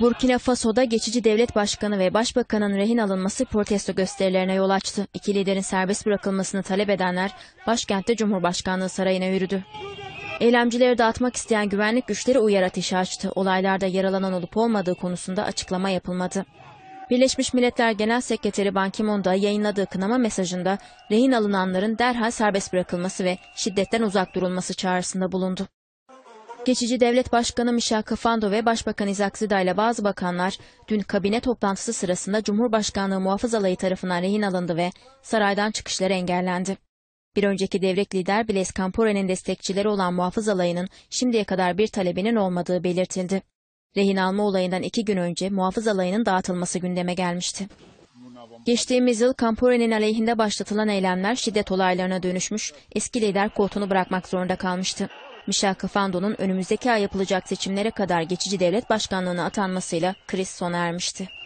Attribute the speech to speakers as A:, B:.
A: Burkina Faso'da geçici devlet başkanı ve başbakanın rehin alınması protesto gösterilerine yol açtı. İki liderin serbest bırakılmasını talep edenler başkentte Cumhurbaşkanlığı sarayına yürüdü. Eylemcileri dağıtmak isteyen güvenlik güçleri uyar ateşi açtı. Olaylarda yaralanan olup olmadığı konusunda açıklama yapılmadı. Birleşmiş Milletler Genel Sekreteri Ban Ki-moon da yayınladığı kınama mesajında rehin alınanların derhal serbest bırakılması ve şiddetten uzak durulması çağrısında bulundu. Geçici Devlet Başkanı Michel Kafando ve Başbakan İzak Zida ile bazı bakanlar dün kabine toplantısı sırasında Cumhurbaşkanlığı Muhafız Alayı tarafından rehin alındı ve saraydan çıkışları engellendi. Bir önceki devrek lider Blaise Campore'nin destekçileri olan Muhafız Alayı'nın şimdiye kadar bir talebinin olmadığı belirtildi. Rehin alma olayından iki gün önce Muhafız Alayı'nın dağıtılması gündeme gelmişti. Geçtiğimiz yıl Campore'nin aleyhinde başlatılan eylemler şiddet olaylarına dönüşmüş, eski lider koltuğunu bırakmak zorunda kalmıştı. Michel Kafando'nun önümüzdeki ay yapılacak seçimlere kadar geçici devlet başkanlığına atanmasıyla kriz sona ermişti.